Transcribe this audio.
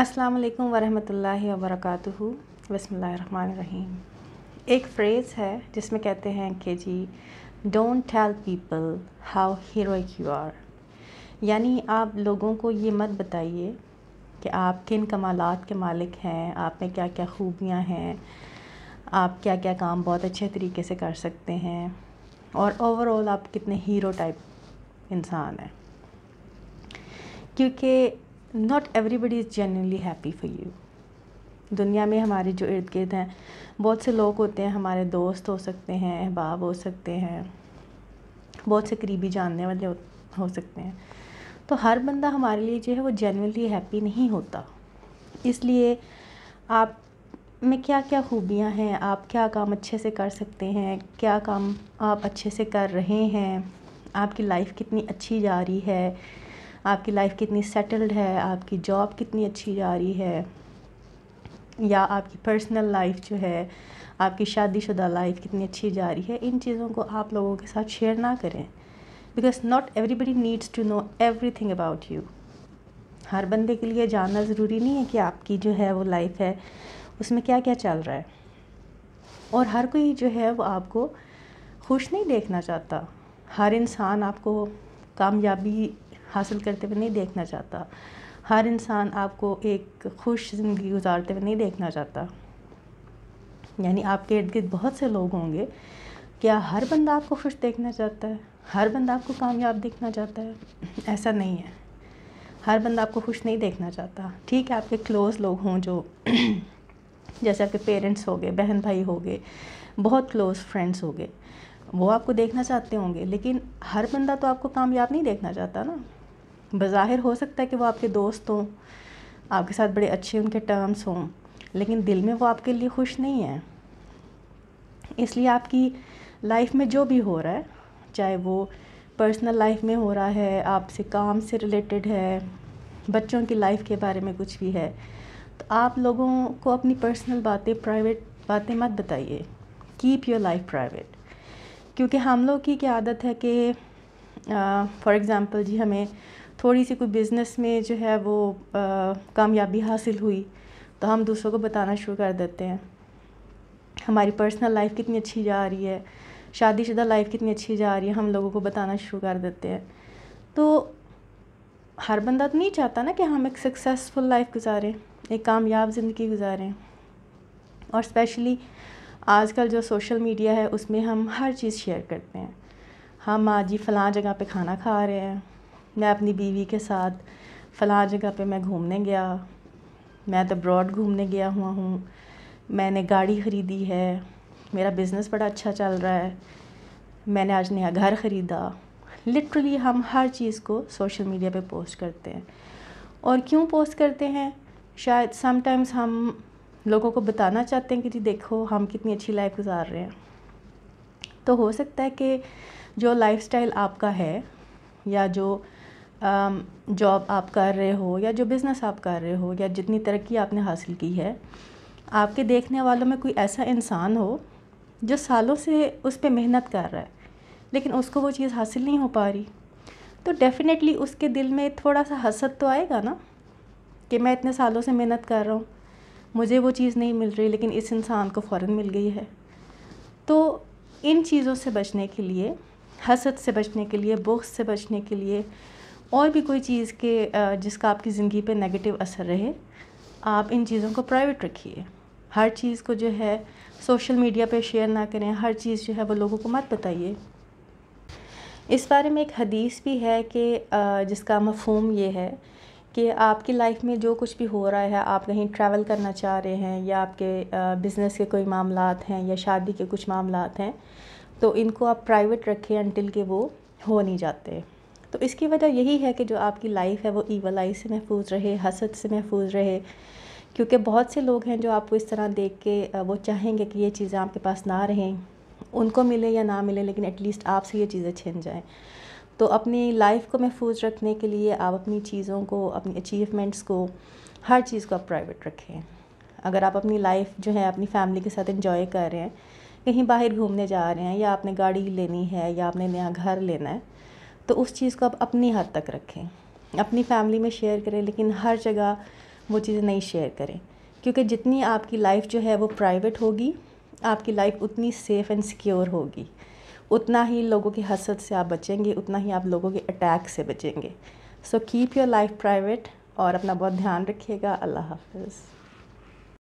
अस्सलाम वालेकुम वरहमतुल्लाहि वबरकातुहु बसमीम एक फ्रेज़ है जिसमें कहते हैं कि जी don't tell people how heroic you are यानी आप लोगों को ये मत बताइए कि आप किन कमालात के मालिक हैं आप में क्या क्या खूबियां हैं आप क्या क्या काम बहुत अच्छे तरीके से कर सकते हैं और ओवरऑल आप कितने हीरो टाइप इंसान हैं क्योंकि not everybody is genuinely happy for you दुनिया में हमारे जो इर्द गिर्द हैं बहुत से लोग होते हैं हमारे दोस्त हो सकते हैं अहबाब हो सकते हैं बहुत से करीबी जानने वाले हो सकते हैं तो हर बंदा हमारे लिए जो है वो जेनवनली हैप्पी नहीं होता इसलिए आप में क्या क्या ख़ूबियाँ हैं आप क्या काम अच्छे से कर सकते हैं क्या काम आप अच्छे से कर रहे हैं आपकी लाइफ कितनी अच्छी जा रही है आपकी लाइफ कितनी सेटल्ड है आपकी जॉब कितनी अच्छी जा रही है या आपकी पर्सनल लाइफ जो है आपकी शादीशुदा लाइफ कितनी अच्छी जा रही है इन चीज़ों को आप लोगों के साथ शेयर ना करें because not everybody needs to know everything about you हर बंदे के लिए जानना ज़रूरी नहीं है कि आपकी जो है वो लाइफ है उसमें क्या क्या चल रहा है और हर कोई जो है वो आपको खुश नहीं देखना चाहता हर इंसान आपको कामयाबी हासिल करते हुए नहीं देखना चाहता हर इंसान आपको एक खुश ज़िंदगी गुजारते हुए नहीं देखना चाहता यानी आपके इर्द गिर्द बहुत से लोग होंगे क्या हर बंदा आपको खुश देखना चाहता है हर बंदा आपको कामयाब देखना चाहता है ऐसा नहीं है हर बंदा आपको खुश नहीं देखना चाहता ठीक है आपके क्लोज़ लोग हों जो जैसे आपके पेरेंट्स हो गए बहन भाई हो गए बहुत क्लोज़ फ्रेंड्स हो गए वो आपको देखना चाहते होंगे लेकिन हर बंदा तो आपको कामयाब नहीं देखना चाहता ना बज़ाहिर हो सकता है कि वो आपके दोस्त हों आपके साथ बड़े अच्छे उनके टर्म्स हों लेकिन दिल में वो आपके लिए खुश नहीं है इसलिए आपकी लाइफ में जो भी हो रहा है चाहे वो पर्सनल लाइफ में हो रहा है आपसे काम से रिलेटेड है बच्चों की लाइफ के बारे में कुछ भी है तो आप लोगों को अपनी पर्सनल बातें प्राइवेट बातें मत बताइए कीप योर लाइफ प्राइवेट क्योंकि हम लोग की क्या आदत है कि फॉर एग्ज़ाम्पल जी हमें थोड़ी सी कोई बिज़नेस में जो है वो कामयाबी हासिल हुई तो हम दूसरों को बताना शुरू कर देते हैं हमारी पर्सनल लाइफ कितनी अच्छी जा रही है शादीशुदा लाइफ कितनी अच्छी जा रही है हम लोगों को बताना शुरू कर देते हैं तो हर बंदा तो नहीं चाहता ना कि हम एक सक्सेसफुल लाइफ गुजारें एक कामयाब ज़िंदगी गुजारें और स्पेशली आजकल जो सोशल मीडिया है उसमें हम हर चीज़ शेयर करते हैं हम आज ही फ़लाँ जगह पे खाना खा रहे हैं मैं अपनी बीवी के साथ फ़लाँ जगह पे मैं घूमने गया मैं तो अब्रॉड घूमने गया हुआ हूँ मैंने गाड़ी ख़रीदी है मेरा बिज़नेस बड़ा अच्छा चल रहा है मैंने आज नया घर ख़रीदा लिटरली हम हर चीज़ को सोशल मीडिया पे पोस्ट करते हैं और क्यों पोस्ट करते हैं शायद समटाइम्स हम लोगों को बताना चाहते हैं कि जी देखो हम कितनी अच्छी लाइफ गुजार रहे हैं तो हो सकता है कि जो लाइफस्टाइल आपका है या जो जॉब um, आप कर रहे हो या जो बिज़नेस आप कर रहे हो या जितनी तरक्की आपने हासिल की है आपके देखने वालों में कोई ऐसा इंसान हो जो सालों से उस पर मेहनत कर रहा है लेकिन उसको वो चीज़ हासिल नहीं हो पा रही तो डेफ़िनेटली उसके दिल में थोड़ा सा हसद तो आएगा ना कि मैं इतने सालों से मेहनत कर रहा हूँ मुझे वो चीज़ नहीं मिल रही लेकिन इस इंसान को फ़ौर मिल गई है तो इन चीज़ों से बचने के लिए हसद से बचने के लिए बोख से बचने के लिए और भी कोई चीज़ के जिसका आपकी ज़िंदगी पे नेगेटिव असर रहे आप इन चीज़ों को प्राइवेट रखिए हर चीज़ को जो है सोशल मीडिया पे शेयर ना करें हर चीज़ जो है वो लोगों को मत बताइए इस बारे में एक हदीस भी है कि जिसका मफहम ये है कि आपकी लाइफ में जो कुछ भी हो रहा है आप कहीं ट्रैवल करना चाह रहे हैं या आपके बिज़नेस के कोई मामला हैं या शादी के कुछ मामला हैं तो इनको आप प्राइवेट रखें अनटिल के वो हो नहीं जाते तो इसकी वजह यही है कि जो आपकी लाइफ है वो ईवल आई से महफूज रहे हसद से महफूज रहे क्योंकि बहुत से लोग हैं जो आपको इस तरह देख के वो चाहेंगे कि ये चीज़ें आपके पास ना रहें उनको मिले या ना मिले लेकिन एटलीस्ट आपसे ये चीज़ें छिन जाएँ तो अपनी लाइफ को महफूज रखने के लिए आप अपनी चीज़ों को अपनी अचीवमेंट्स को हर चीज़ को आप प्राइवेट रखें अगर आप अपनी लाइफ जो है अपनी फैमिली के साथ इंजॉय कर रहे हैं कहीं बाहर घूमने जा रहे हैं या आपने गाड़ी लेनी है या आपने नया घर लेना है तो उस चीज़ को आप अपनी हद तक रखें अपनी फैमिली में शेयर करें लेकिन हर जगह वो चीज़ें नहीं शेयर करें क्योंकि जितनी आपकी लाइफ जो है वो प्राइवेट होगी आपकी लाइफ उतनी सेफ़ एंड सिक्योर होगी उतना ही लोगों की हसद से आप बचेंगे उतना ही आप लोगों के अटैक से बचेंगे so keep your life private और अपना बहुत ध्यान रखिएगा अल्लाह हाफिज़